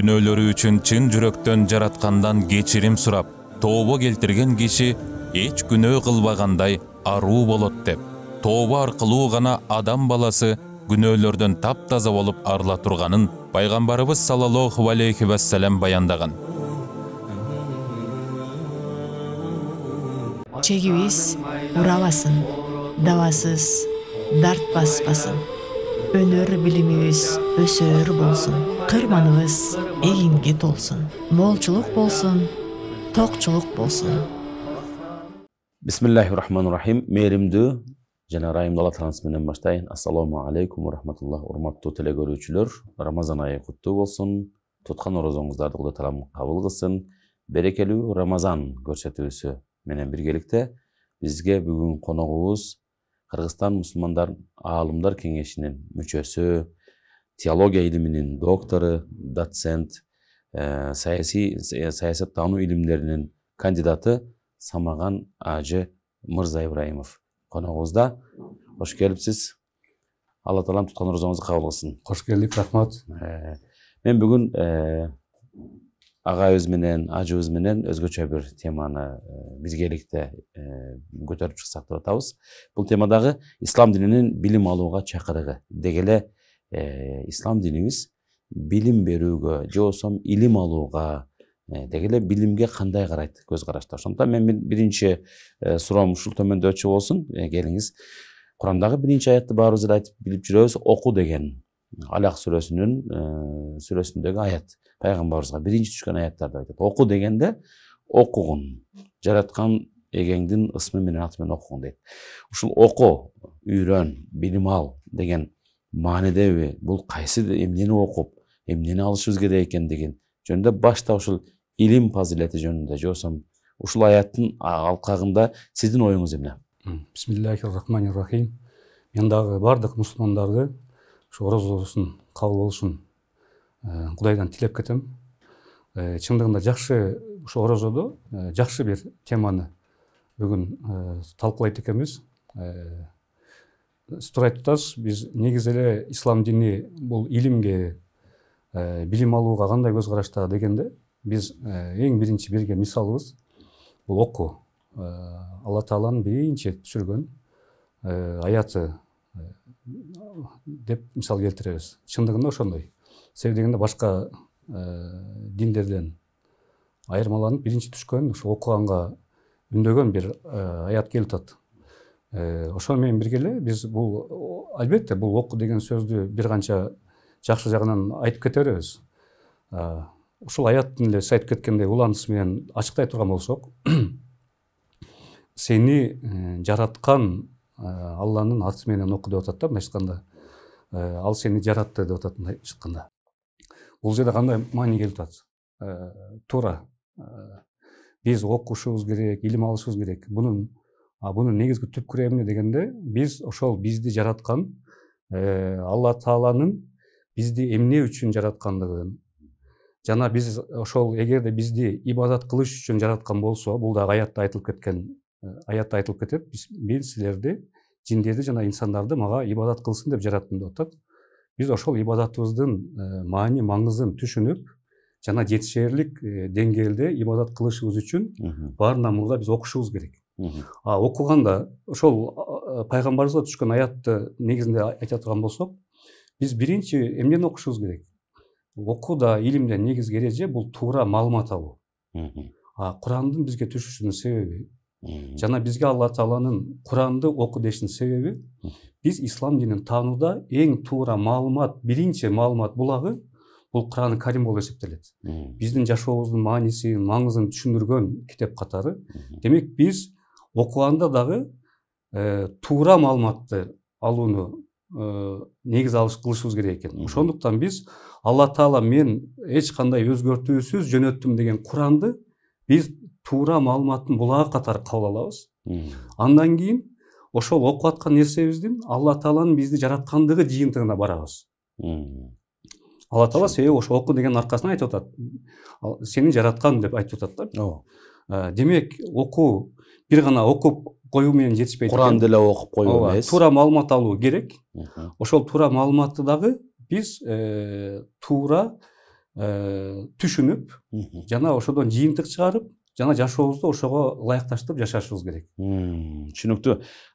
күнөөлөрү үчүн чын жүрөктөн жараткандан кечирим сурап тобо келтирген киши эч күнөө кылбагандай аруу болот деп тобо аркылуу гана адам баласы күнөөлөрдөн таптаза болуп арыла турганын пайгамбарыбыз салаллаху алейхи вассалам баяндаган чегибиз урабасын дабасыз дарт баспасын Өнер билимибиз өсөр болсын, кырманыбыз эгинге толсын, молчулук болсын, токчулук болсын. бисмиллахи рахманир рахим мээримдүү жана ырайымдуу алла менен баштайын ассалому алейкум ва рахматуллах урматтуу телекөрүүчүлөр рамазан айы куттуу болсун туткан орозоңуздарды кудай таалам кабыл кылсын берекелүү рамазан көрсөтүүсү менен биргеликте бизге бүгүн коногубуз қырғызстан мұсылмандар ғалымдар кеңесінің мүшесі теология ілімінің докторы доцент ә, саяси саясаттану кандидаты самаған ажы мырза ибраимов қонағымызда қош келіпсіз алла тағалам тұтқан орозоңузду қабыл қылсын қош келдік рахмат мен бүгін өз менен ажыбыз менен өзгөчө бир теманы э, биргеликте э, көтөрүп чыксак деп атабыз бул темадагы ислам дининин билим алууга чакырыгы деги эле э, ислам динибиз билим берүүгө же болбосо илим алууга деги эле билимге кандай карайт көз карашта ошондуктан мен биринчи суроом ушул төмөндөчү болсун келиңиз курандагы биринчи аятты баарыбыз эле айтып билип жүрөбүз окуу деген Аляқ сүресінің ә, сүресіндегі аят пайғамбарымызға бірінші түскен аяттарды айтады оқу дегенде оқығын жаратқан эгеңдин ысмы менен аты менен дейді дейт ушул оку үйрөн билим ал деген маанидеби бул кайсы эмнени оқып эмнени алышыбыз керек экендигин жөнүндө башта ушул илим фазилети жөнүндө же болбосо ушул аяттын алкагында сиздин оюңуз эмне бисмиллахи рахмани рахим мен дагы баардык мусулмандарды ошо орозубуздун кабыл болушун э, кудайдан тилеп кетем э, чындыгында жакшы ушу орозодо э, жакшы бир теманы бүгүн талкуулайт экенбиз туура айтып биз негизи эле ислам дини бул илимге билим алууга кандай көз карашта дегенде биз эң биринчи берген мисалыбыз бул окуу алла тааланын биринчи түшүргөн аяты деп мысал келтіребіз шындығында ошондой себеби дегенде башка э, диндерден айырмаланып биринчи түшкөн ошо окуганга үндөгөн бир э, аят келип атат э, ошону менен бирге эле биз бул албетте бул оку деген сөздү бир канча жакшы жагынан айтып кете беребиз ушул аяттын эле сиз айтып кеткендей улантысы менен ачыктай турган болсок сени жараткан Э, алланын аты менен оку деп атат да мындайча айтканда э, ал сени жаратты деп атат мындайча айтканда бул жерде кандай маани келип атат э, туура биз окушубуз керек илим алышыбыз керек бунун бунун негизги түпкүрү эмне дегенде биз ошол бизди жараткан алла тааланын бизди эмне үчүн жараткандыгын жана биз ошол эгерде бизди ибадат кылыш үчүн жараткан болсо бул дагы аятта айтылып кеткен аятта айтылып кетеді мен сіздерді жіндерді жана инсандарды мага ибадат кылсын деп жараттым деп атат биз ошол ибадатыбыздын э, маани маңызын түшүнүп жана жетишээрлик э, деңгээлде ибадат кылышыбыз үчүн баарынан мурда биз окушубуз керек а окуганда ошол пайгамбарыбызга түшкөн аятты негизинде айта турган болсок биз биринчи эмнени окушубуз керек окууда илимде негизги эреже бул туура маалымат алуу а курандын бизге түшүшүнүн себеби жана бизге алла тааланын куранды оку дешинин себеби биз ислам динин таанууда эң туура маалымат биринчи маалымат булагы бул курани карим болуп эсептелет биздин жашообуздун маанисин маңызын түшүндүргөн китеп катары демек биз окуганда дагы туура маалыматты алууну негиз негиз кылышыбыз керек экен ошондуктан биз алла таала мен эч кандай өзгөртүүсүз жөнөттүм деген куранды биз туура маалыматтын булагы катары кабыл алабыз андан кийин ошол окуп аткан нерсебиздин алла тааланын бизди жараткандыгы жыйынтыгына барабыз алла таала себеби ошо оку дегендин аркасынан айтып атат сени жараткан деп айтып атат да ооба демек окуу бир гана окуп коюу менен жетишпейт куран деле окуп коюу эмес туура маалымат алуу керек ошол туура маалыматты дагы биз э, туура э, түшүнүп жана ошодон жыйынтык чыгарып жана жашообузду ошого ылайыкташтырып жашашыбыз керек түшүнүктүү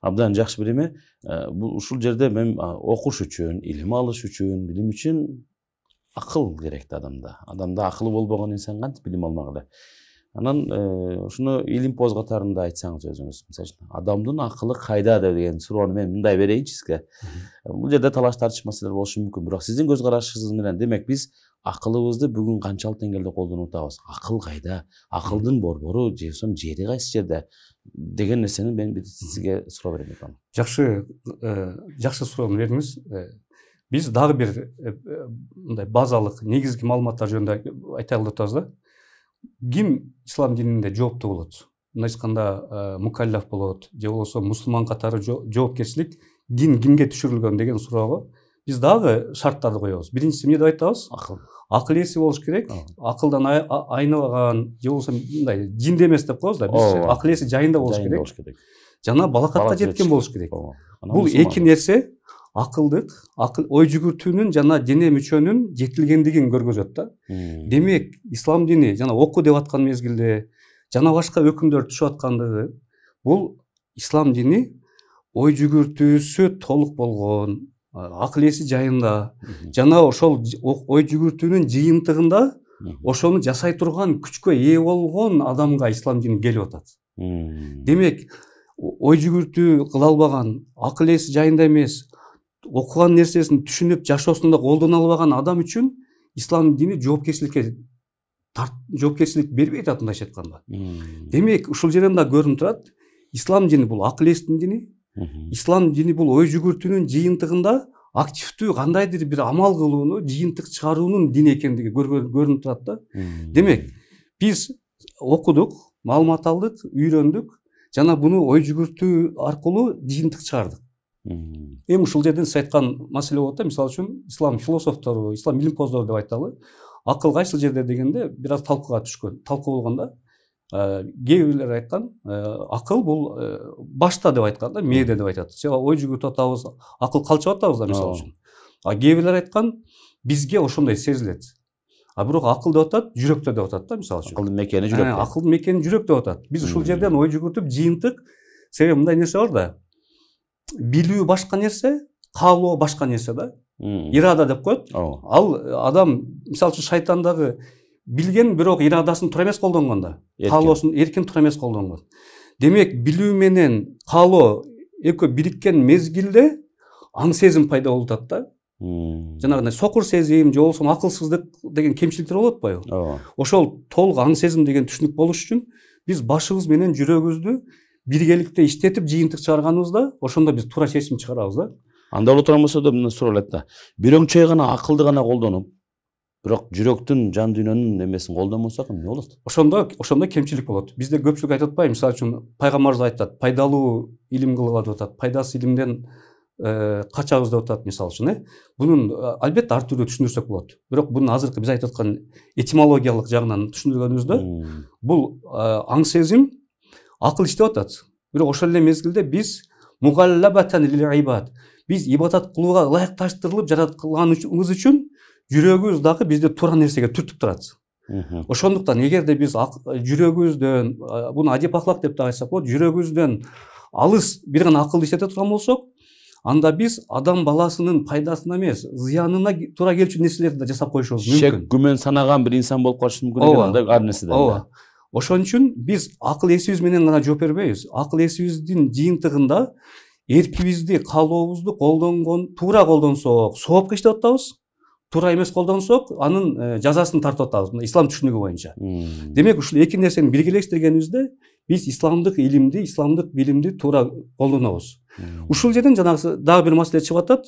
абдан жакшы бир эме ә, бул ушул жерде мен окуш үчүн илим алыш үчүн билим үчүн акыл керек да адамда адамда акылы болбогон инсан кантип билим алмак эле анан ушуну ә, илимпоз катарында айтсаңыз өзүңүз мисалы үчүн адамдын акылы кайда деген суроону мен мындай берейинчи сизге бул жерде талаш тартыш маселелер болушу мүмкүн бирок сиздин көз карашыңыз менен демек биз ақылыбызды бүгін қаншалық деңгейде қолданып ақыл қайда ақылдың борбору жесом жері қайсы жерде деген нәрсені мен сізге сұрау берем жақсы жақсы жақсы сұрау бердіңіз біз дағы бір мындай базалық негізгі маалыматтар жөнінде айта отырбыз да ким ислам дининде жооптуу болады. мындай айтканда мукаллаф болады же болбосо мұсылман қатары жауапкершілік дин кимге түсірілген деген сұрағы біз дағы шарттарды қоямыз біріншісі не деп айтабыз ақыл ақыл ээси болуш керек акылдан айныған же болбосо мындай жинді эмес деп коебуз да біз акыл ээси жайында болуш керек керек жана балакатка жеткен болуш керек бұл екі нәрсе ақылдық ақыл ой жүгүртүүнүн жана дене мүчөнүн жетілгендігін көргөзөт да демек ислам дини жана оқу деп аткан мезгилде жана башка өкүмдөр түшүп аткандыгы бул ислам дини ой жүгүртүүсү толук болгон акыл эси жайында жана ошол ой жүгүртүүнүн жыйынтыгында ошону жасай турган күчкө ээ болгон адамга ислам дини келип атат демек ой жүгүртүү кыла албаган акыл эси жайында эмес окуган нерсесин түшүнүп жашоосунда колдоно албаган адам үчүн ислам дини жоопкерчиликке жоопкерчилик бербейт атындайча айтканда демек ушул жерден да көрүнүп турат ислам дини бул акыл эстин дини ислам дини бул ой жүгүртүүнүн жыйынтыгында активдүү кандайдыр бир амал кылууну жыйынтык чыгаруунун дини экендиги көрүнүп турат да демек биз окудук маалымат алдык үйрөндүк жана буну ой жүгүртүү аркылуу жыйынтык чыгардык эми ушул жерден сиз айткан маселе болот да мисалы үчүн ислам философтору ислам илимпоздору деп айталы акыл кайсыл жерде дегенде бир аз талкууга түшкөн талкуу болгон да кээ бирлер айткан э, акыл бул э, башта деп айткан да мээде деп айтады себеби ой жүгүртүп атабыз ақыл калчап атабыз да мисалы үчүн а кээ бирлер айткан бизге ошондой сезилет а бирок акыл деп атат жүрөктө деп атат да мисалы үчүн акылдын мекени жүрөк ә, акылдын мекени жүрөк деп атат биз ушул жерден ой жүгүртүп жыйынтык себеби мындай нерсе бар да билүү башка нерсе каалоо башка нерсе да ирада деп коет ал адам мисалы үчүн шайтан білген бирок ирадасын туура эмес қолданғанда каалоосун эркин туура эмес колдонгон демек билүү менен каалоо экөө бириккен мезгилде аң сезим пайда болуп атат да жанагындай сокур сезим же болбосо акылсыздык деген кемчиликтер болуп атпайбы ооба ошол толук аң сезим деген түшүнүк болуш үчүн биз башыбыз менен жүрөгүбүздү биргеликте иштетип жыйынтык чыгарганыбызда ошондо биз туура чечим чыгарабыз да анда боло турган болсо да мындай суроо эле да бирөөнчөй гана акылды гана колдонуп бирок жүрөктүн жан дүйнөнүн эмесин колдонбосок эмне болот ошондо ошондо кемчилик болот бизде көпчүлүк айтып атпайбы мисалы үчүн пайгамбарыбыз айтат пайдалуу илим кылгыла деп атат пайдасыз илимден качабыз деп атат мисалы үчүн э бунун албетте ар түрдүү түшүндүрсөк болот бирок бунун азыркы биз айтып аткан этимологиялык жагынан түшүндүргөнүбүздө бул аң сезим акыл иштеп атат бирок ошол эле мезгилде биз мугаллабатан биз ибадат кылууга ылайыкташтырылып жаратылганыбыз үчүн жүрөгүбүз дагы бизди туура нерсеге түртүп турат ошондуктан эгерде биз жүрөгүбүздөн буну адеп ахлак деп даг айтсак болот жүрөгүбүздөн алыс бир гана акылды иштете турган болсок анда биз адам баласынын пайдасына эмес зыянына туура келчү нерселерди да жасап коюшубуз мүмкүн шек күмөн санаган бир инсан болуп калышыбыз мүмкүн экен анда ар нерседен ооба ошон үчүн биз акыл эсибиз менен гана жооп бербейбиз акыл эсибиздин жыйынтыгында эркибизди каалообузду колдонгон туура колдонсок соопко иштеп атабыз тура эмес колдонсок анын э, жазасын тартып атабыз мына ислам түшүнүгү боюнча демек ушул эки нерсени биргелештиргенибизде биз исламдык илимди исламдык билимди туура колдонобуз ушул жерден жанагы дагы бир маселе чыгып атат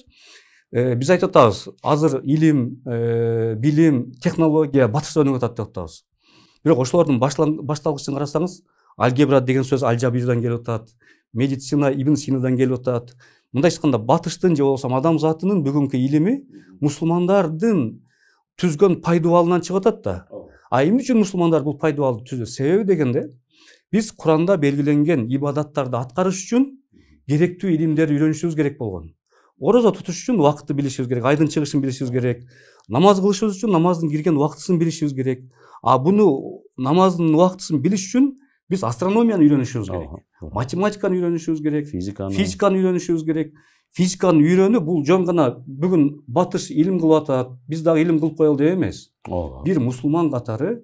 э, биз айтып атабыз азыр илим э, билим технология батышта өнүгүп атат деп атабыз бирок ошолордун башталгычын карасаңыз алгебра деген сөз аль жабирдан келип атат медицина ибн синадан келіп атат мындайча айтканда батыштын же болбосо адамзатынын бүгінгі илими мусулмандардын түзгөн пайдуалынан чыгып атат да а эмне үчүн мусулмандар бул пайдубалды түзөт себеби дегенде биз куранда белгиленген ибадаттарды аткарыш үчүн керектүү илимдерди үйрөнүшүбүз керек болгон орозо тутуш үчүн убакытты билишибиз керек айдын чыгышын билишибиз керек намаз кылышыбыз үчүн намаздын кирген убактысын билишибиз керек а буну намаздын убактысын билиш үчүн біз астрономияны үйренішіміз керек математиканы үйренішіміз керек физиканы физиканы үйренішіміз керек физиканы үйрену бұл жөн ғана бүгін батыс илім қылып атат біз дагы илим кылып коелу деп эмес бир мусулман катары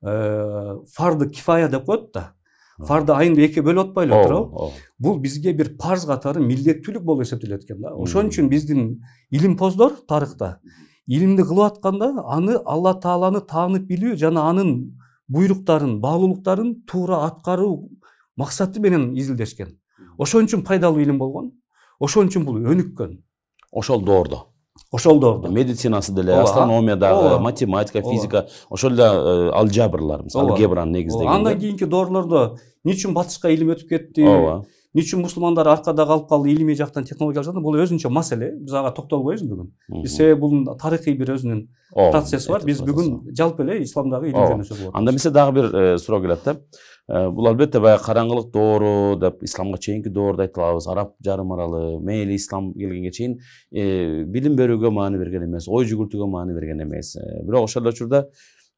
фарды кифая деп коет да фарды айынды экиге бөлүп атпайлы туурабы бул бизге бир парз катары милдеттүүлүк болуп эсептелет экен да ошон үчүн биздин илимпоздор тарыхта илимди кылып атканда аны алла тааланы таанып билүү жана анын буйруктарын баалуулуктарын туура аткаруу максаты менен изилдешкен ошон үчүн пайдалуу илим болгон ошон үчүн бул өнүккөн ошол доордо ошол доордо медицинасы деле астрономия дагы математика физика ошол эле э, алжабрлар мисалы алгебраны негиздеген андан кийинки доорлордо эмне үчүн батышка илим өтүп кетти ооба эмне үчүн мусулмандар аркада калып калды илимий жактан технологиялык жактан бул өзүнчө маселе биз ага токтолбой беребиз бүгүн себеби бунун тарыхый бир өзүнүн процесси бар биз бүгүн жалпы эле исламдагы илим жөнүндө сөз болот анда эмесе дагы бир э, суроо келет да э, бул албетте баягы караңгылык доору деп исламга чейинки доорду айта алабыз араб жарым аралы мейли ислам келгенге чейин э, билим берүүгө маани берген эмес ой жүгүртүүгө маани берген эмес бирок ошол эле учурда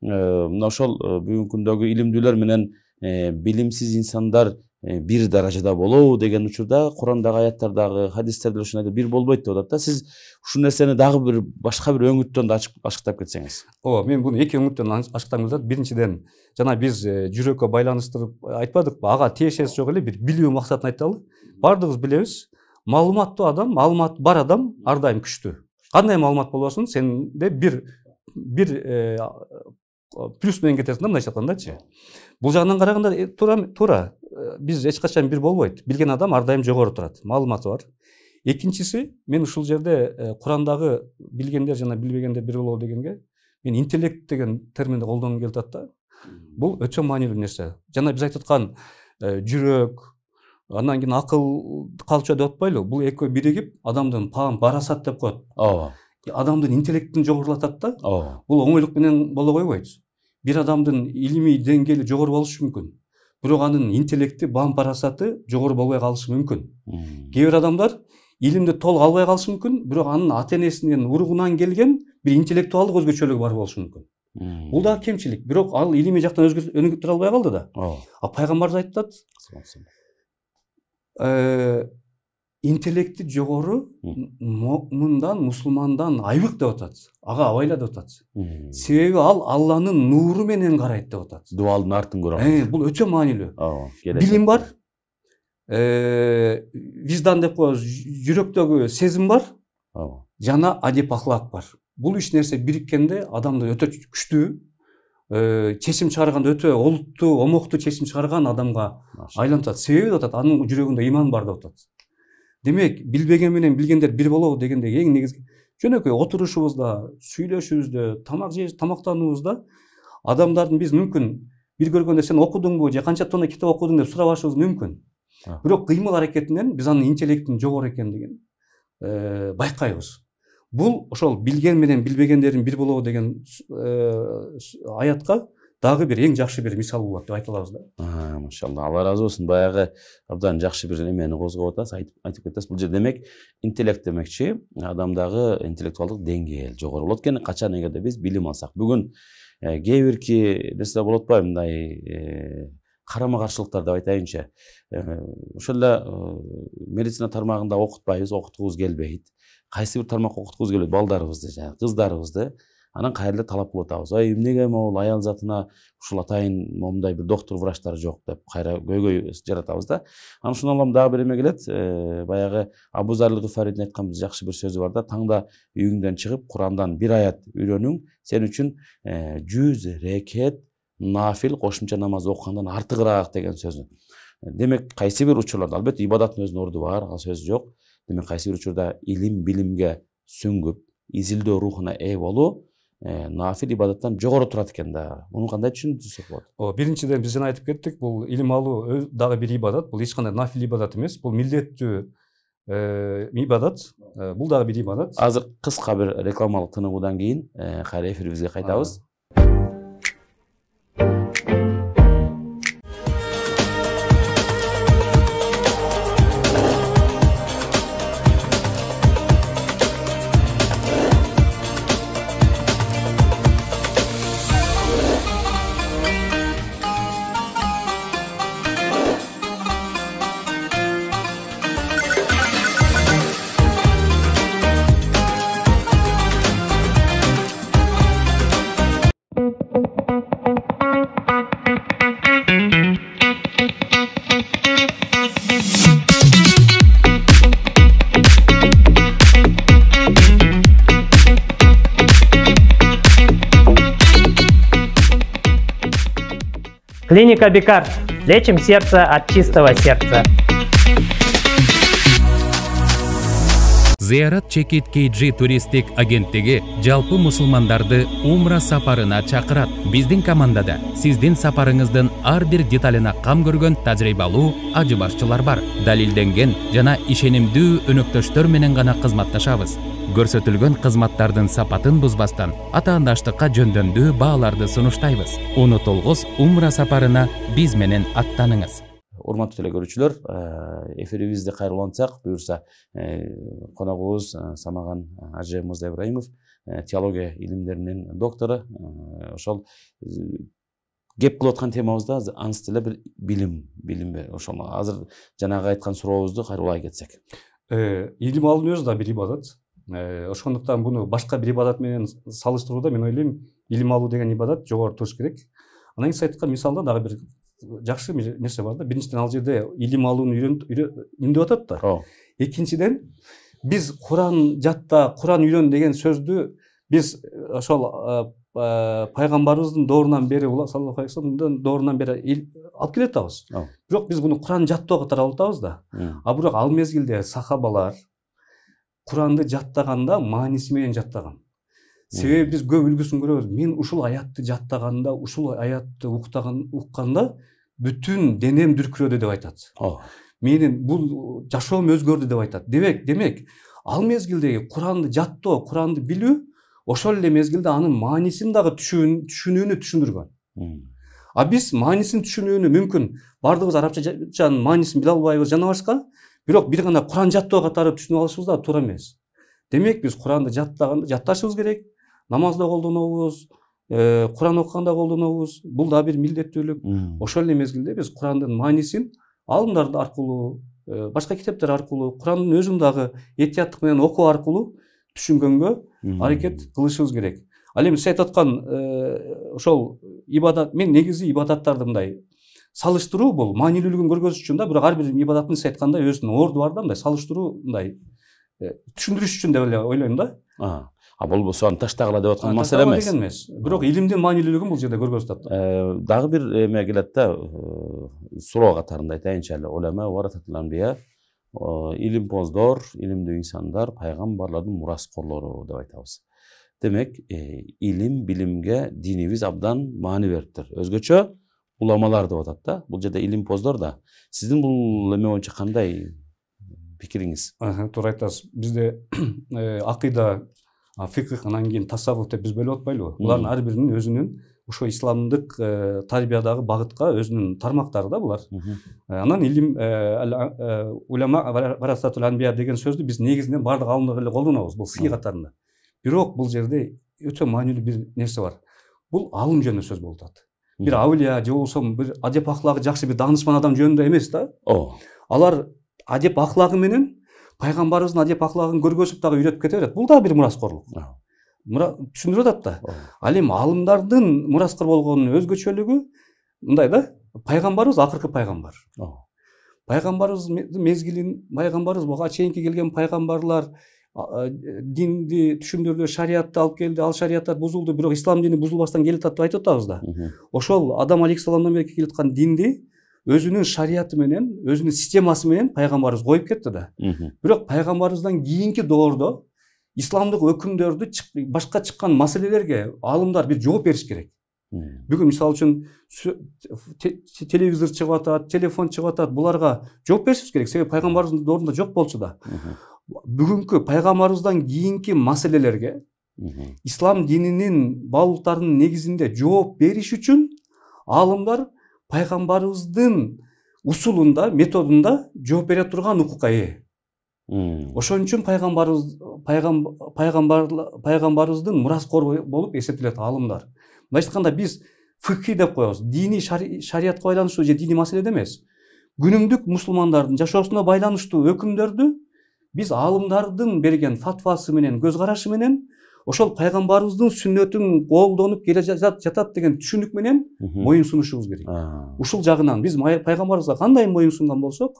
мына ошол бүгүнкү күндөгү илимдүүлөр менен билимсиз инсандар Э, бир даражада болобу деген учурда курандагы аяттардагы хадистерде деле нерсе бир болбойт деп атат да сиз ушул нерсени дагы бир башка бир өңүттөн да ачыктап кетсеңиз ооба мен буну эки өңүттөн ачыктагым келип атат биринчиден жана биз э, жүрөккө байланыштырып э, айтпадыкпы ага тиешеси жок эле бир билүү максатын айталы баардыгыбыз билебиз маалыматтуу адам маалымат бар адам ар дайым күчтүү кандай маалымат болбосун сенде бир бир Э, плюс менен кетесиң да мындайча айтқанда бул бұл жағынан қарағанда туура э, тура, тура э, біз ешқашан бір болбайды білген адам әрдайым жоғары тұрады мағлұматы бар экинчиси мен ушул жерде курандагы билгендер жана билбегендер бир болобу дегенге мен интеллект деген терминди колдонгум келип атат да бұл өте маанилүү нерсе жана биз айтып аткан жүрөк андан кийин акыл калча деп атпайлыбы бул экөө биригип адамдын паам парасат деп коет ооба адамдын интеллектин жогорулатат да ооба бул оңойлук менен боло койбойт бир адамдын илимий деңгээли жогору болушу мүмкүн бирок анын интеллекти баам парасаты жогору болбой калышы мүмкүн кээ бир адамдар илимди толук албай калышы мүмкүн бирок анын ата энесинин уругунан келген бир интеллектуалдык өзгөчөлүгү бар болушу мүмкүн бул дагы кемчилик бирок ал илимий жактан өнүгүп тура албай калды да а пайгамбарыбыз айтып атат интеллекти жогору мындан мусулмандан айбык деп атат ага абайла деп атат себеби ал алланын нуру менен карайт деп атат дубалдын артын көрө алат бул өтө маанилүү ооба билим бар виждан деп коебуз жүрөктөгү сезим бар ооба жана адеп ахлак бар бул үч нерсе бириккенде адамды өтө күчтүү чечим чыгарганда өтө олуттуу омокту чечим чыгарган адамга айлантат себеби деп атат анын жүрөгүндө ыйман бар деп атат демек билбеген менен билгендер бир болобу дегенде эң негизги жөнөкөй отурушубузда сүйлөшүүбүздө тамак жеш тамактануубузда адамдардын биз мүмкүн бир көргөндө сен окудуңбу же канча тонна китеп окудуң деп сурабашыбыз мүмкүн бирок кыймыл аракетинен биз анын интеллектинин жогору экендигин байкайбыз бул ошол билген менен билбегендердин бир болобу деген аятка дагы бир эң жакшы бир мисал болот деп айта алабыз да машалла алла ыраазы болсун баягы абдан жакшы бир немени козгоп атасыз айтып айтып кетесиз бул жерде демек интеллект демекчи адамдагы интеллектуалдык деңгээл жогору болот экен качан эгерде биз билим алсак бүгүн кээ бирки нерселер болуп атпайбы мындай карама каршылыктар деп айтайынчы ошол эле медицина тармагында окутпайбыз окуткубуз келбейт кайсы бир тармакка окуткубуз келбейт балдарыбызды жанагы кыздарыбызды анан эле талап кылып атабыз ай эмнеге могул аял затына ушул атайын мындай бир доктор врачтар жок деп кайра көйгөй жаратабыз да анан ушундан улам дагы бир эме келет э, баягы абу зарил айткан бир жакшы бир сөзү бар да таңда үйүңдөн чыгып курандан бир аят үйрөнүң сен үчүн э, жүз рекет нафил кошумча намаз окугандан артыгыраак деген сөзү демек кайсы бир учурларда албетте ибадаттын өзүнүн орду бар ал сөз жок демек кайсы бир учурда илим билимге сүңгүп изилдөө рухуна ээ болуу нафил ибадаттан жогору турат экен да муну кандай түшүндүрсөк болот ооба биринчиден биз жана айтып кеттик бул илим алуу дагы бир ибадат бул эч кандай нафил ибадат эмес бул милдеттүү ибадат бул дагы бир ибадат азыр кыска бир рекламалык тынығудан кийин кайра эфирибизге кайтабыз Клиника Бикар. Лечим сердце от чистого сердца. зыярат чекит kg туристтик агенттиги жалпы мусулмандарды умра сапарына чакырат биздин командада сиздин сапарыңыздын ар бир деталына кам көргөн тажрыйбалуу башчылар бар далилденген жана ишенимдүү өнөктөштөр менен гана кызматташабыз көрсөтүлгөн кызматтардын сапатын бузбастан атаандаштыкка жөндөмдүү бааларды сунуштайбыз унутулгус умра сапарына биз менен аттаныңыз урматтуу көрүүчүлөр э, эфирибизди кайрылантсак буюрса э, коногубуз э, самаган ажы ибраимов теология илимдеринин доктору ошол кеп кылып аткан темабызда анысы деле бир билим билим ошол азыр жанагы айткан сурообузду кайрылай кетсек илим өзү да бир ибадат ошондуктан буну башка бир ибадат менен салыштырууда мен ойлойм илим алуу деген ибадат жогору туруш керек анан кийин сиз айткан мисалда дагы бир жақсы нәрсе бар да біріншіден ал жерде алууну алуын үйреніп атат да екіншіден біз құран жатта құран үйрен деген сөзді біз ошол пайгамбарыбыздын доорунан бери саллаллаху алейхи вассаламдын доорунан бери алып келе атабыз бирок биз буну куран жаттоо катары алып атабыз да а бирок ал мезгилде сахабалар куранды жаттаганда мааниси менен жаттаган себеби биз көп үлгүсүн көрөбүз мен ушул аятты жаттаганда ушул аятты укканда Bütün денем дүркіреді деп айтады ооба менин бул жашоом өзгөрдү деп айтат демек демек ал мезгилдеги куранды жаттоо куранды билүү ошол эле мезгилде анын маанисин дагы түшүнүүнү түшүндүргөн а биз маанисин түшүнүүнү мүмкүн баардыгыбыз арабчанын маанисин биле албайбыз жана башка бирок бир гана куран жаттоо катары түшүнүп алышыбыз дагы туура эмес демек биз куранды жатташыбыз керек намазда колдонобуз куран окуганда колдонобуз бул дагы бир милдеттүүлүк ошол эле мезгилде биз курандын маанисин алымдар аркылуу э, башка китептер аркылуу курандын өзүн дагы этияттык менен окуу аркылуу түшүнгөнгө аракет кылышыбыз керек ал эми сиз айтып аткан э, ошол ибадат мен негизи ибадаттарды мындай салыштыруу бул маанилүүлүгүн көргөзүш үчүн да бирок ар бир ибадаттын сиз айткандай өзүнүн орду бар да мындай салыштыруу мындай түшүндүрүш үчүн деп эле ойлойм да а болбосо аны таштагыла деп аткан маселе эмес деген эмес бирок илимдин маанилүүлүгүн бул жерде көргөзүп атат дагы бир эме келет да суроо катарында айтайынчы эле улема варататламбия илимпоздор илимдүү инсандар пайгамбарлардын мураскорлору деп айтабыз демек илим билимге динибиз абдан маани бериптир өзгөчө уламалар деп атат да бул жерде илимпоздор да сиздин бул эме боюнча кандай пикириңиз туура айтасыз бизде акыйда фикх анан кийин тасаввуф деп биз бөлүп атпайлыбы булардын ар биринин өзүнүн ошо исламдык тарбиядагы багытка өзүнүн тармактары да булар анан илим уляма варасатул анбия деген сөздү биз негизинен баардык аалымдар эле колдонобуз бул сый катарында бирок бул жерде өтө маанилүү бир нерсе бар бул аалым жөнүндө сөз болуп атат бир аулия же болбосо бир адеп ахлагы жакшы бир даанышман адам жөнүндө эмес да ооба алар әдеп ақлағы менен пайғамбарыбыздың әдеп ақлағын көргөзүп дагы үйрөтүп кете берет бул дагы бир мураскорлук мұра түшүндүрүп атат да ал эми аалымдардын мураскор болгонунун өзгөчөлүгү мындай да пайгамбарыбыз акыркы пайгамбар пайгамбарыбыз мезгилин пайгамбарыбыз буга чейинки келген пайгамбарлар динди түшүндүрдү шариятты алып келди ал шариаттар бузулду бирок ислам дини бузулбастан келатат деп айтып атабыз да ошол адам алейхисаламдан бери келе жаткан динди өзүнүн шариаты менен өзүнүн системасы менен пайғамбарыбыз қойып кетті да бирок пайгамбарыбыздан кийинки доордо исламдык өкүмдөрдү башка чыккан маселелерге аалымдар бир жооп бериш керек бүгүн мисалы үчүн телевизор чыгып атат телефон чыгып атат буларга жооп беришибиз керек себеби пайгамбарыбыздын доорунда жок болчу да бүгүнкү пайгамбарыбыздан кийинки маселелерге ислам дининин баулуктарынын негизинде жооп бериш үчүн аалымдар пайгамбарыбыздын усулунда методунда жооп бере турган укукка ээ ошон үчүн пайгамбарыбыз пайгамбарыбыздын мураскору болуп эсептелет аалымдар мындайча айтканда биз фыкхи деп коебуз диний шариятка байланыштуу же диний маселеде эмес күнүмдүк мусулмандардын жашоосуна байланыштуу өкүмдөрдү биз аалымдардын берген фатвасы менен көз карашы менен ошол пайгамбарыбыздын сүннөтүн колдонуп келе жатат деген түшүнүк менен моюн сунушубуз керек ушул жагынан биз пайгамбарыбызга кандай моюн сунган болсок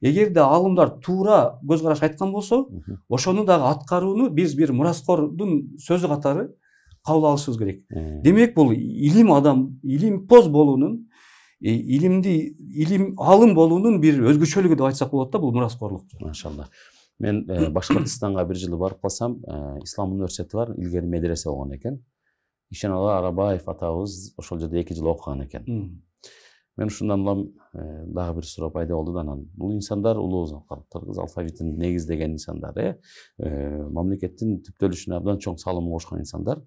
эгерде аалымдар туура көз караш айткан болсо ошону дагы аткарууну биз бир мураскордун сөзү катары кабыл алышыбыз керек демек бул илим адам илимпоз болуунун илимди илим аалым болуунун бир өзгөчөлүгү деп айтсак болот да бул мураскорлукту машалла мен ә, башқұртстанға бір жылы барып қалсам ә, ислам университеті бар ілгері медресе болған екен ишанала арабаев атабыз ошол жерде эки жыл окуган экен мен ушундан улам э, дагы бир суроо пайда болду да анан бул инсандар улуубуз кыргыз алфавитин негиздеген инсандар э мамлекеттин түптөлүшүнө абдан чоң салымын кошкон инсандар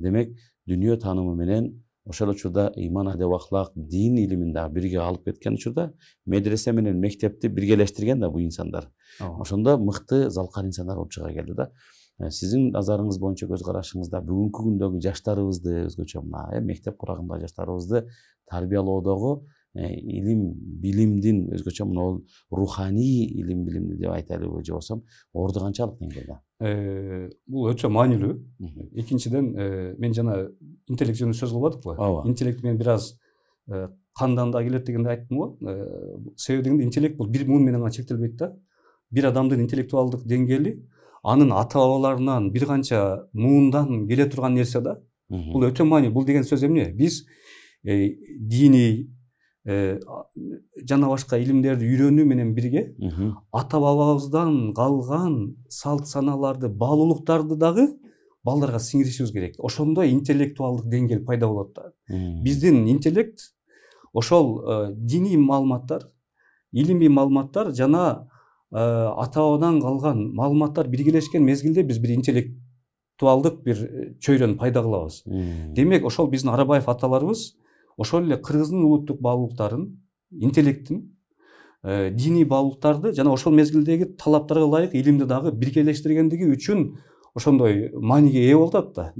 демек дүние таанымы менен ошол учурда иман адеп ахлак дин илимин дагы бирге алып кеткен учурда медресе менен мектепти биргелештирген да бул инсандар ошондо мыкты залкар инсандар болуп чыга келди да сиздин назарыңыз боюнча көз карашыңызда бүгүнкү күндөгү жаштарыбызды өзгөчө мына мектеп курагындагы жаштарыбызды тарбиялоодогу Э, илим билимдин өзгөчө мына э, бул руханий илим билим деп айталы же болбосо орду канчалык деңгээлде бул өтө маанилүү экинчиден э, мен жана интеллект жөнүндө сөз кылып го ооба интеллект мен бир аз кандан да келет дегенде айттым го себеби дегенде интеллект бул бир муун менен гана чектелбейт да бир адамдын интеллектуалдык деңгээли анын ата бабаларынан бир канча муундан келе турган нерсе да бул өтө маанилүү бул деген сөз эмне биз диний жана башка илимдерди үйрөнүү менен бирге ата бабабыздан калган салт санааларды баалуулуктарды дагы балдарга сиңиришибиз керек ошондо интеллектуалдык деңгээл пайда болот да биздин интеллект ошол диний маалыматтар илимий маалыматтар жана ата бабадан калган маалыматтар биргелешкен мезгилде биз бир интеллектуалдык бир чөйрөнү пайда кылабыз демек ошол биздин арабаев аталарыбыз ошол эле кыргыздын улуттук баалуулуктарын интеллектин э, диний баалуулуктарды жана ошол мезгилдеги талаптарга ылайык илимди дагы биргелештиргендиги үчүн ошондой мааниге ээ болуп атат да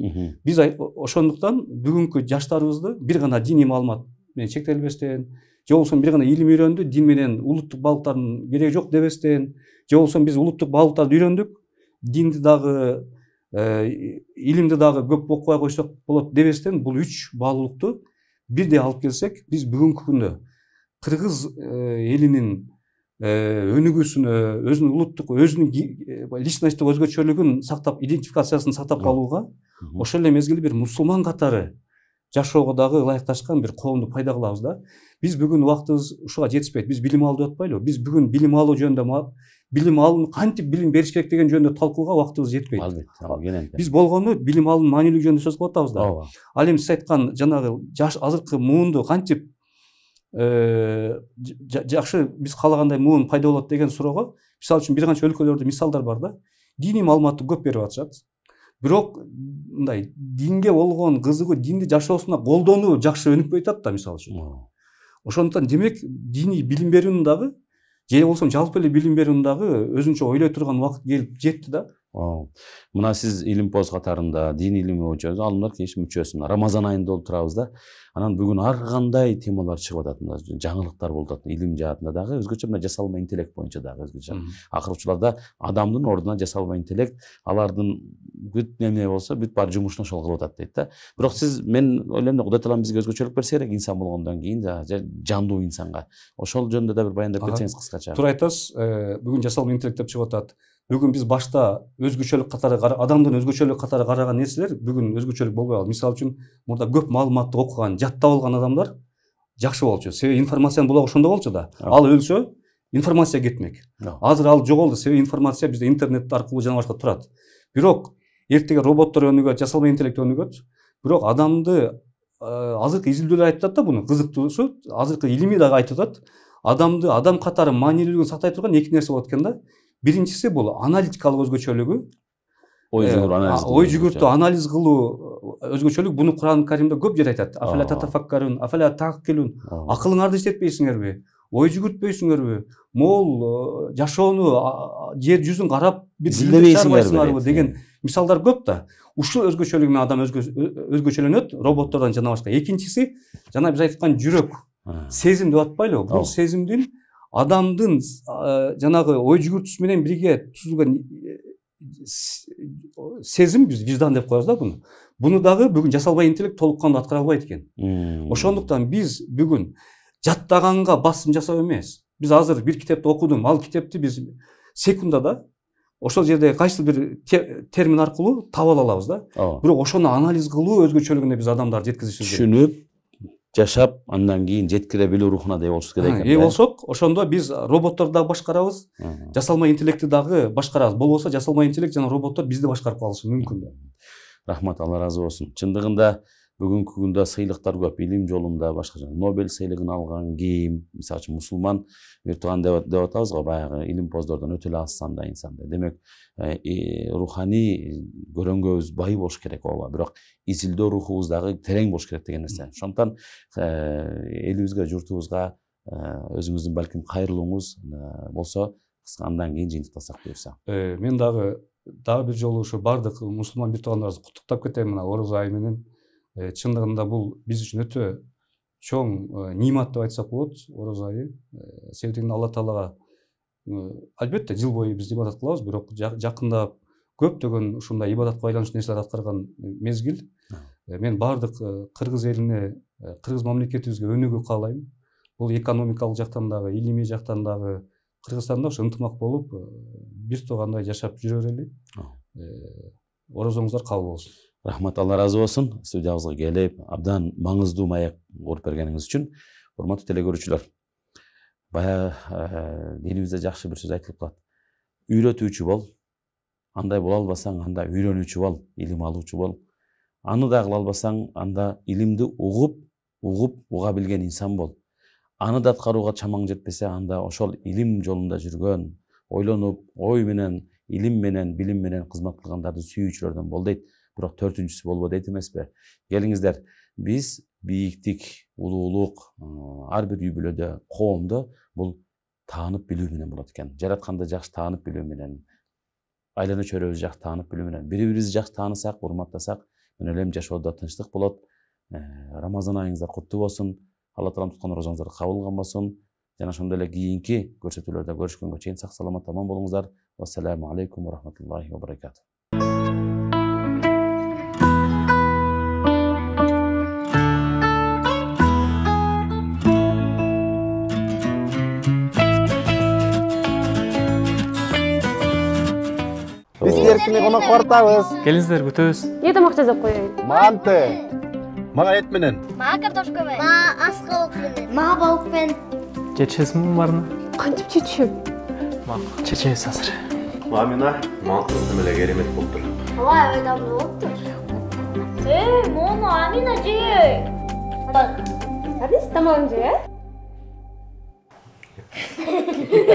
биз ошондуктан бүгүнкү жаштарыбызды бир гана диний маалымат менен чектелбестен же болбосо бир гана илим үйрөндү дин менен улуттук баалуулуктардын кереги жок дебестен же болбосо биз улуттук баалуулуктарды үйрөндүк динди дагы э, илимди дагы көп окубай койсок болот дебестен бул үч баалуулукту де алып келсек биз бүгүнкү күндө кыргыз элинин өнүгүүсүнө өзүнүн улуттук өзүнүн личностьтук өзгөчөлүгүн сактап идентификациясын сактап калууга ошол эле мезгилде бир мусулман катары дагы ылайыкташкан бир коомду пайда кылабыз да биз бүгүн убактыбыз ушуга жетишпейт биз билим алуу деп атпайлыбы биз бүгүн билим алуу жөнүндө билим алууну кантип билим бериш керек деген жөнүндө талкууга убактыбыз жетпейт албетте биз болгону билим алуунун маанилүүлүгү жөнүндө сөз кылып атабыз да ооба ал эми сиз айткан жанагы жаш азыркы муунду кантип э, жакшы биз каалагандай муун пайда болот деген суроого мисалы үчүн бир канча өлкөлөрдө мисалдар бар да диний маалыматты көп берип атышат бирок мындай динге болгон кызыгуу динди жашоосуна колдонуу жакшы өнүкпөй атат да мисалы үчүн ошондуктан демек диний билим берүүнүн дагы же болбосо жалпы эле билим берүүнүн дагы өзүнчө ойлой турган убакыт келип жетти да мына сиз илимпоз катарында дин илими боюнча аалымдар кеңешинин мүчөсү мына рамазан айында болуп турабыз да анан бүгүн ар кандай темалар чыгып атат мына жаңылыктар болуп атат илим жаатында дагы өзгөчө мына жасалма интеллект боюнча дагы өзгөчө акыркы учурларда адамдын ордуна жасалма интеллект алардын бүт неме болсо бүт баары жумушун ошол кылып атат дейт да бирок сиз мен ойлойм да кудай таалам бизге өзгөчөлүк берсе керек инсан болгондон кийин жандуу инсанга ошол жөнүндө да бир баяндап кетсеңиз кыскача туура айтасыз э, бүгүн жасалма интеллект деп чыгып атат бүгүн биз башта өзгөчөлүк катары адамдын өзгөчөлүгү катары караган нерселер бүгүн өзгөчөлүк болбой калды мисалы үчүн мурда көп маалыматты окуган жаттап алган адамдар жакшы болчу себеби информациянын булагы ошондо болчу да ал өлсө информация кетмек азыр ал жоголду себеби информация бизде интернет аркылуу жана башка турат бирок эртеге роботтор өнүгөт жасалма интеллект өнүгөт бирок адамды э, азыркы изилдөөлөр айтып атат да буну кызыктуусу азыркы илимий дагы айтып атат адамды адам катары маанилүүлүгүн сактай турган эки нерсе болот экен да биринчиси бул аналитикалык өзгөчөлүгү ой жүгүр анализ ой жүгүртүү анализ кылуу өзгөчөлүк буну куран каримде көп жерде айтат афаля татафаккарун афаля акылыңарды иштетпейсиңерби ой жүгүртпөйсүңөрбү могул жашоону жер жүзүн карап бир чыгарбайсыңарбы деген мисалдар көп да ушул өзгөчөлүгү менен адам өзгөчөлөнөт роботтордон жана башка экинчиси жана биз айткан жүрөк сезим деп атпайлыбы бул сезимдин адамдын жанагы ой жүгүртүүсү менен бирге түзүлгөн э, сезим биз виждан деп коебуз да буну буну дагы бүгүн жасалбай интеллект толук кандуу аткара албайт экен ошондуктан биз бүгүн жаттаганга басым жасап эмес биз азыр бир китепти окудум ал китепти биз секундада ошол жерде кайсыл бир термин аркылуу таап ала алабыз да бирок ошону анализ кылуу өзгөчөлүгүнө биз адамдарды жеткизишибиз керек түшүнүп жашап андан кийин жеткире билүү рухуна ээ болушубуз керек экен ээ болсок ошондо биз роботторду дагы башкарабыз жасалма интеллектти дагы башкарабыз болбосо жасалма интеллект жана роботтор бизди башкарып калышы мүмкүн да рахмат алла ыраазы болсун чындыгында бүгүнкү күндө сыйлыктар көп илим жолунда башка нобель сыйлыгын алган кийим мисалы үчүн мусулман тууган деп атабыз го баягы илимпоздордон өтө эле аз санда инсанда демек э, руханий көрөңгөбүз бай болуш керек ооба бирок изилдөө рухубуз дагы терең болуш керек деген нерсе ошондуктан элибизге журтубузга э, өзүңүздүн балким кайрылууңуз э, болсо андан кийин жыйынтыктасак буюрса мен дагы дагы бир жолу ушу баардык мусулман бир туугандарыбызды куттуктап кетем мына ораза айы менен Э, чындыгында бул биз үчүн өтө чоң э, неимат деп айтсак болот ораза айы э, себеби алла таалага албетте жыл бою биз ибадат кылабыз бирок жакында көптөгөн ушундай ибадатка байланыштуу нерселерди аткарган мезгил мен баардык кыргыз элине кыргыз мамлекетибизге өнүгүү каалайм бул экономикалык жактан дагы илимий жактан дагы кыргызстанда ошо ынтымак болуп бир туугандай жашап жүрө берели орозоңуздар кабыл болсун рахмат алла разы болсун студиябызга келип абдан маңыздуу маек куруп бергениңиз үчүн урматтуу телекөрүүчүлөр баягы динибизде жакшы бир сөз айтылып калат үйрөтүүчү бол андай боло албасаң анда үйрөнүүчү бол илим алуучу бол аны да кыла албасаң анда илимди угуп угуп уга билген инсан бол аны да аткарууга чамаң жетпесе анда ошол илим жолунда жүргөн ойлонуп ой менен илим менен билим менен кызмат кылгандарды сүйүүчүлөрдөн бол дейт бирок төртүнчүсү болбо дейт эмеспи келиңиздер биз бийиктик улуулук ар бир үй бүлөдө коомдо бул таанып билүү менен болот экен жаратканды жакшы таанып билүү менен айлана чөйрөбүздү жакшы таанып билүү менен бири бирибизди жакшы таанысак урматтасак мен ойлойм жашоодо тынчтык болот ә, рамазан айыңыздар куттуу болсун алла таалам туткан орозаңыздарды кабыл кылган жана ошондой эле кийинки көрсөтүүлөрдө көрүшкөнгө чейин сак саламат аман болуңуздар ассаламу алейкум ва рахматуллахи ва баракатух терісіне қонақ қортамыз келіңіздер күтеміз не тамақ жасап қояйын манты мага эт менен мага картошка менен мага менен мага балық менен жетишесиңби мунун баарына кантип жетишем макул чечебиз азыр мамина мантыңыз эле керемет болып тұр ооба айдамдуу болып тұр эй момо амина жей адис тамагын же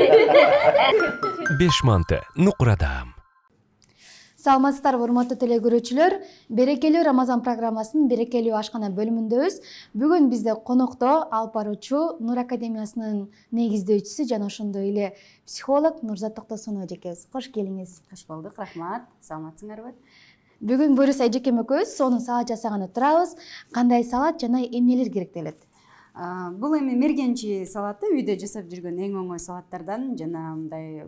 э беш манты нукурада саламатсыздарбы урматтуу теле көрүүчүлөр берекелүү рамазан программасынын берекелүү ашкана бөлүмүндөбүз бүгүн бизде конокто алып баруучу нур академиясынын негиздөөчүсү жана ошондой эле психолог нурзат токтосунова эжекебиз кош келиңиз кош болдук рахмат саламатсыңарбы бүгүн буюрса эжекем экөөбүз сонун салат жасаганы турабыз кандай салат жана эмнелер керектелет бул эми мергенчи салаты үйдө жасап жүргөн эң оңой салаттардан жана мындай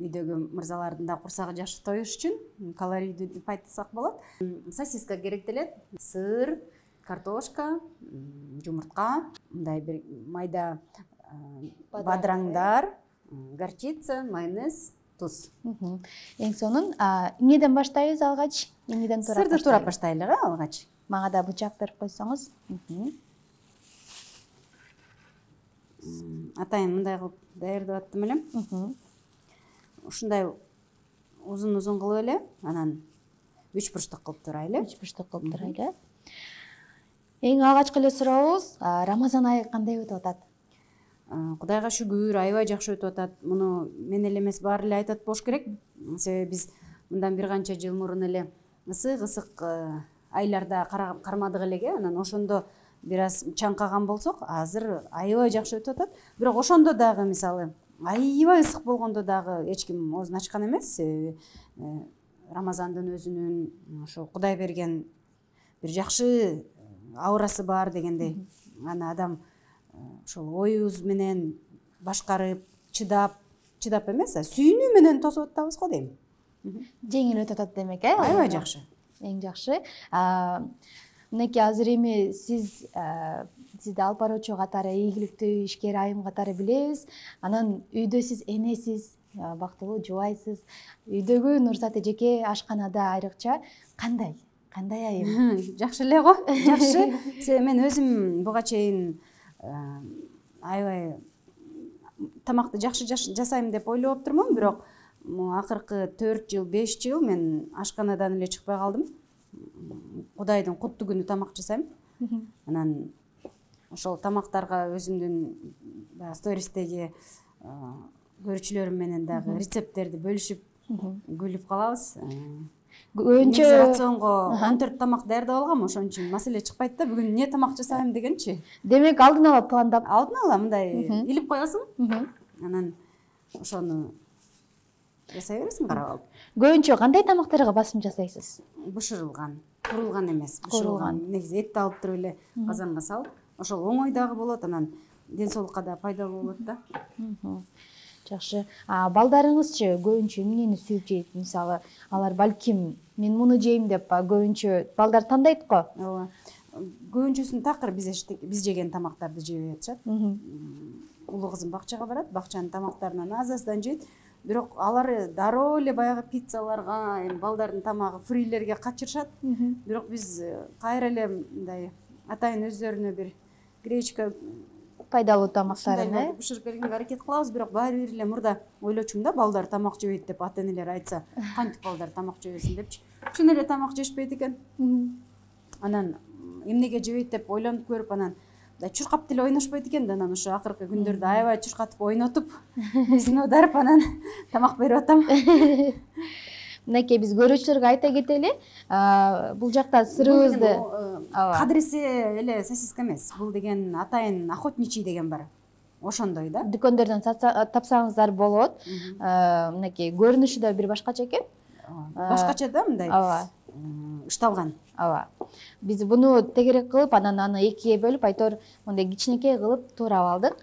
үйдөгү мырзалардын даг курсагы жакшы тоюш үчүн калорийдүү деп айтсак болот сосиска керектелет сыр картошка жумуртка мындай бир майда э, бадыраңдар э. горчица майонез туз эң сонун эмнеден баштайбыз алгач эмнеден туурабайбыз сырды туурап баштайлык э алгач мага да бычак берип койсоңуз атайын мындай кылып даярдап аттым элем ушундай узун узун кылып эле анан үч бурчтук кылып турайлы үч бурчтук кылып турайлы э эң алгачкы эле сурообуз рамазан айы кандай өтүп атат кудайга шүгүр аябай жакшы өтүп атат муну мен эле эмес баары эле айтат болуш керек себеби биз мындан бир канча жыл мурун эле ысык ысык э, айларда кармадык элек э анан ошондо бир аз чаңкаган болсок азыр аябай жакшы өтүп атат бирок ошондо дагы мисалы аябай ысык болгондо дагы эч ким оозун ачкан эмес э, э, рамазандын өзүнүн ошо кудай берген бир жакшы э, аурасы бар дегендей аны адам ошол оюбуз менен башкарып чыдап чыдап эмес сүйүнүү менен тосуп атабыз го дейм жеңил өтүп атат демек э аябай жакшы эң жакшы мынакей азыр эми сиз э, сизди алып баруучу катары ийгиликтүү ишкер айым катары билебиз анан үйдө сиз энесиз э, бактылуу жубайсыз үйдөгү нурзат жеке ашканада айрыкча кандай кандай айым жакшы эле го жакшы себеби мен өзүм буга чейин э, аябай тамакты жакшы жасайм деп ойлобоптурмун бирок акыркы төрт жыл беш жыл мен ашканадан эле чыкпай калдым кудайдын куттуу күнү тамак жасайм анан ошол тамактарга өзүмдүн баягы стористеги көрүүчүлөрүм менен дагы рецепттерди бөлүшүп күлүп калабыз көбүнчө рационго он төрт тамак даярдап алгам ошон үчүн маселе чыкпайт да бүгүн эмне тамак жасайм дегенчи демек алдын ала пландап алдын ала мындай илип коесуң анан ошону жасай бересің қарап алып көбінше қандай тамақтарға басым жасайсыз бұшырылған құрылған емес бұшырылған негізі етті алып тұрып эле қазанға салып ошол оңойдагы болот анан денсаулыққа да пайдалуу болот да жакшы балдарыңызчы көбүнчө эмнени сүйүп жейт мисалы алар балким мен муну жейм деп көбүнчө балдар тандайт го ооба көбүнчөсүн такыр биз биз жеген тамактарды жебей атышат улуу кызым бакчага барат бакчанын тамактарынан аз жейді. жейт бирок алар э, дароо эле баягы пиццаларга эми балдардын тамагы фрилерге качырышат бирок биз э, кайра эле мындай атайын өздөрүнө бир гречка пайдалуу тамактарын бышырып э? бергенге аракет кылабыз бирок баары бир эле мурда ойлочумун да балдар тамак жебейт деп ата энелер айтса кантип балдар тамак жебесин депчи чын эле тамак жешпейт экен анан эмнеге жебейт деп ойлонуп көрүп анан мыда чуркап деле ойношпойт экен да анан ошо акыркы күндөрдө аябай чуркатып ойнотуп өзүн оодарып анан тамак берип атам мынакей биз көрүүчүлөргө айта кетели бул жакта сырыбызды э, ооба кадыресе эле сосиска эмес бул деген атайын охотничий деген бар ошондой да дүкөндөрдөн э, тапсаңыздар болот э, мынакей көрүнүшү да бир башкача экен башкача да мындай ооба бышталган ооба биз буну тегерек кылып анан аны экиге бөлүп айтор мындай кичинекей кылып туурап алдык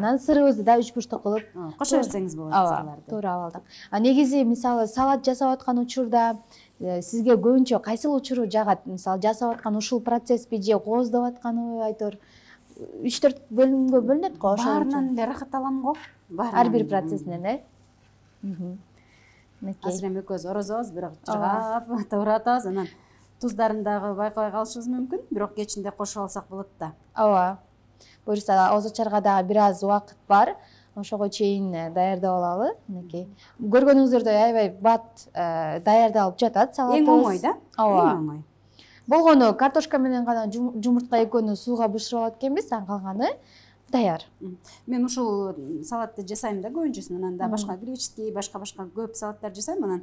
анан сырыбызды да үч бурчтук кылып кошо берсеңиз болот ооба туурап алдык негизи мисалы салат жасап аткан учурда э, сизге көбүнчө кайсыл учуру жагат мисалы жасап аткан ушул процесспи же кооздоп атканыбы айтор үч төрт бөлүмгө бөлүнөт го ошо баарынан эле ырахат алам го ар бир процессинен э мынакей азыр эми экөөбүз орозобуз бирок жыргап туурап атабыз анан туздарын дагы байкабай калышыбыз мүмкүн бирок кечинде кошуп алсак болот да ооба буюрса ооз ачарга дагы бир аз убакыт бар ошого чейин э, даярдап алалы мынакей көргөнүңүздөрдөй аябай бат э, даярдалып жатат салат эң оңой да ооба эң оңой болгону картошка менен гана жумуртка экөөнү сууга бышырып алат экенбиз а калганы даяр мен ушул салатты жасайм да көбүнчөсүн анан дагы башка греческий башка башка көп салаттарды жасайм анан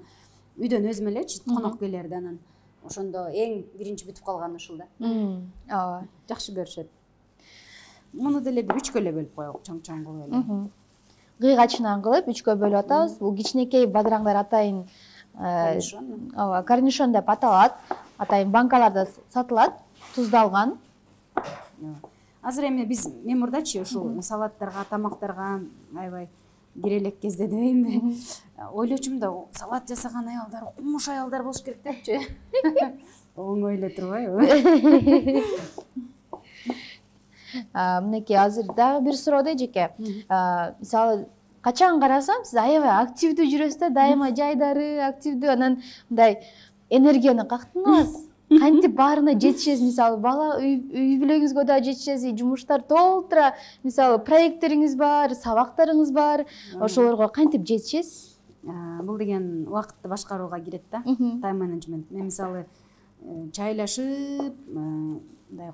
үйдөн өзүм элечи конок келерде анан ошондо эң биринчи бүтүп калган ушул да ооба жакшы көрүшөт муну деле бир үчкө эле бөлүп коелу чоң чоң кылып эле кыйгачынан кылып үчкө бөлүп атабыз бул кичинекей бадыраңдар атайын э, ооба корнишон деп аталат атайын банкаларда сатылат туздалган азыр эми биз мен мурдачы ушул салаттарга тамактарга аябай кире кезде дебейинби ойлочумун да салат жасаган аялдар кумуш аялдар болуш керек депчи оңой эле турбайбы мынакей азыр дагы бир суроо да эжеке мисалы качан карасам сиз аябай активдүү жүрөсүз да дайыма жайдары активдүү анан мындай энергияны кактыңыз кантип баарына жетишесиз мисалы бала үй бүлөңүзгө да жетишесиз жумуштар толтура мисалы проекттериңиз бар сабактарыңыз бар ошолорго кантип жетишесиз бул деген убакытты башкарууга кирет да тайм менеджмент мен мисалы чайлашып э, мындай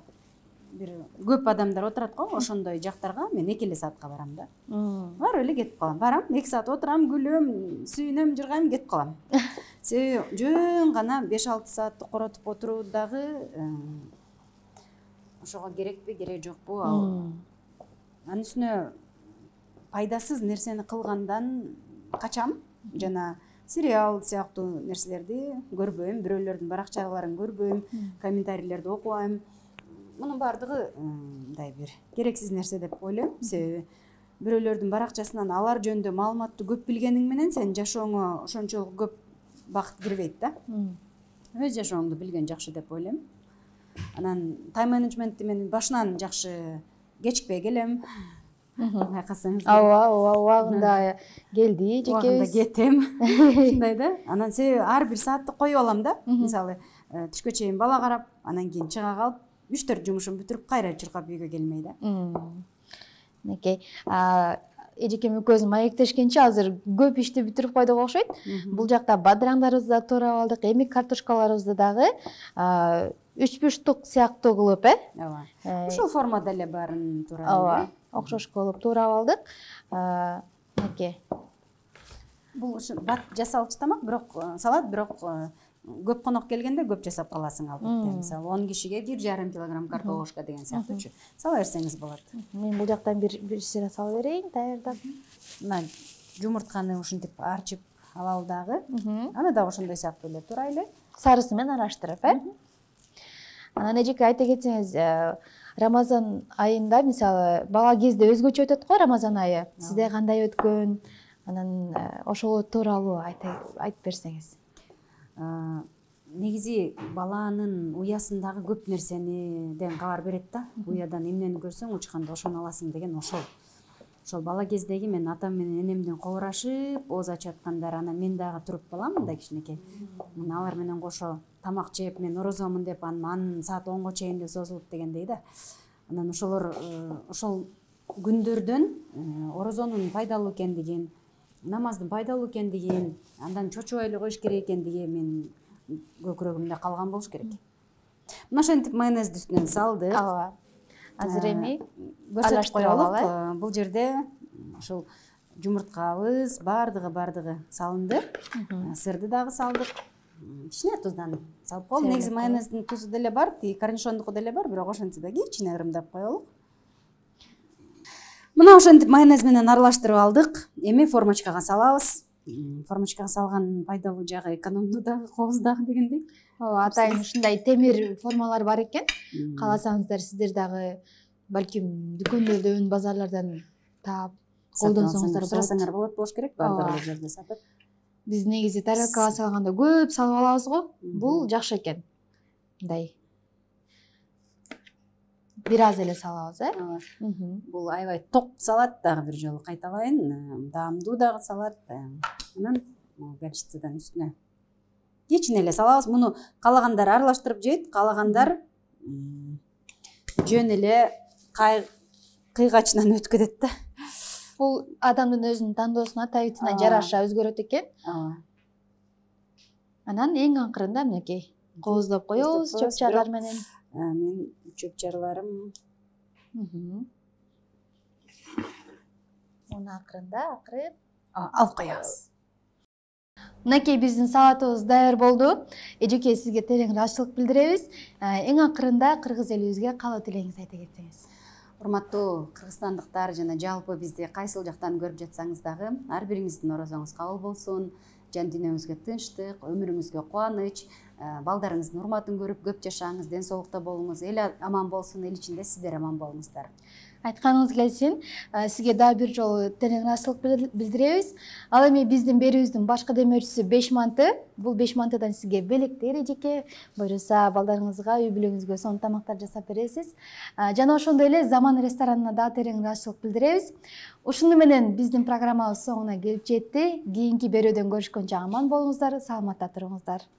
бир көп адамдар отурат го ошондой жактарга мен эки эле саатка барам да барып эле кетип калам барам эки саат отурам күлөм сүйүнөм жыргайм кетип калам себеби жөн гана беш алты саат коротуп отуруу дагы э, ошого керекпи кереги жокпу ал анын үстүнө пайдасыз нерсени кылгандан качам жана сериал сыяктуу нерселерди көрбөйм бирөөлөрдүн баракчаларын көрбөйм комментарийлерди окубайм мунун баардыгы мындай э, бир керексиз нерсе деп ойлойм себеби бирөөлөрдүн баракчасынан алар жөнүндө маалыматты көп билгениң менен сенин жашооңо ошончолук көп бақыт кірбейді да өз жашооңду билген жакшы деп ойлойм анан тайм менеджментти мен башынан жакшы кечикпей келем байкасаңыз ооба ооба убагында келди жекебиз убагында кетем ушундай да анан себеби ар бир саатты коюп алам да мисалы э, түшкө чейин бала карап анан кийин чыга калып үч төрт жумушумду бүтүрүп кайра чуркап үйгө келмей да мынакей эжекем экөөбүз маектешкенче азыр көп ишти бүтүрүп койдук окшойт бул жакта бадыраңдарыбызды да туурап алдык эми картошкаларыбызды дагы үч бурштук сыяктуу кылып э ооба э, ушул формада эле баарын туурап ооба э? окшош кылып туурап алдык мынакей булуш бат жасалчу тамак бирок э, салат бирок көп конок келгенде көп жасап каласың албетте мисалы он кишиге бир жарым килограмм картошка деген сыяктуучу сала берсеңиз болот мен бул жактан бир бирсене сала берейин даярдап мына жумуртканы ушинтип арчып алалы дагы аны дагы ошондой сыяктуу эле туурайлы сарысы менен араштырып э анан эжеке айта кетсеңиз э, рамазан айында мисалы бала кезде өзгөчө өтөт го рамазан айы сизде кандай өткөн анан э, ошол тууралуу айтып берсеңиз негизи баланын уясындагы көп нерсениден кабар берет да уядан эмнени көрсөң учканда ошону аласың деген ошол ошол бала кездеги мен атам менен энемдин кобурашып ооз ачып аткандары анан мен дагы туруп баламында кичинекей анан алар менен кошо тамак жеп мен орозомун деп анан анын саат онго чейин деп созулуп дегендей да анан ошолор э, ошол күндөрдөн э, орозонун пайдалуу экендигин намаздын пайдалуу экендигин андан чочубай эле коюш керек экендиги менин көкүрөгүмдө калган болуш керек мына ошентип майонезди үстүнөн салдык ооба азыр э, эми көрсөтүп қоялық бұл бул жерде ошол жумурткабыз баардыгы баардыгы салынды э, сырды дагы салдык кичине туздан салып коелу негизи майонездин тузу деле бар тиги корнишондуку деле бар бирок ошентсе да кичине ырымдап коелук мына ошентип майонез менен аралаштырып алдык эми формочкага салабыз формочкага салганын пайдалуу жагы экономдуу дагы кооз дагы дегендей ооба атайын ушундай темир формалар бар экен кааласаңыздар сиздер дагы балким дүкөндөрдөн базарлардан таап колдонсоңуздар сурасаңар болот болуш керек баардык эле жерде сатат биз негизи тарелкага салганда көп салып алабыз го бул жакшы экен мындай біраз эле салабыз э ооба бул аябай ток салат дагы бир жолу кайталайын э, даамдуу дагы салат э, анан горчицадан үстүнө кичине эле салабыз муну каалагандар аралаштырып жейт каалагандар жөн эле кыйгачынан кетет да бул адамдын өзүнүн тандоосуна табитына жараша өзгөрөт экен ооба анан эң акырында мынакей кооздоп коебуз чөп менен менин чөп жарларым муну акырында акырын алып коебуз мынакей биздин саатыбыз даяр болду эжеке сизге терең ыраазычылык билдиребиз эң акырында кыргыз элибизге каалоо тилегиңизди айта кетсеңиз урматтуу кыргызстандыктар жана жалпы бизди кайсыл жактан көрүп жатсаңыз дагы ар бириңиздин орозоңуз кабыл болсун жан дүйнөңүзгө тынчтык өмүрүңүзгө кубаныч Э, балдарыңыздын урматын көріп көп жашаңыз ден болыңыз ел аман болсын ел ішінде сіздер аман болуңуздар айтканыңыз келсин э, сізге дагы бір жолу терең ыраазычылык билдиребиз ал эми биздин берүүбүздүн башкы демөөрчүсү беш манты бул беш мантыдан сизге белектер эжеке буюрса балдарыңызга үй бүлөңүзгө сонун тамактар жасап бересиз э, жана ошондой эле заман ресторанына дагы терең ыраазычылык билдиребиз ушуну менен биздин программабыз соңуна келип жетти кийинки берүүдөн көрүшкөнчө аман болуңуздар саламатта туруңуздар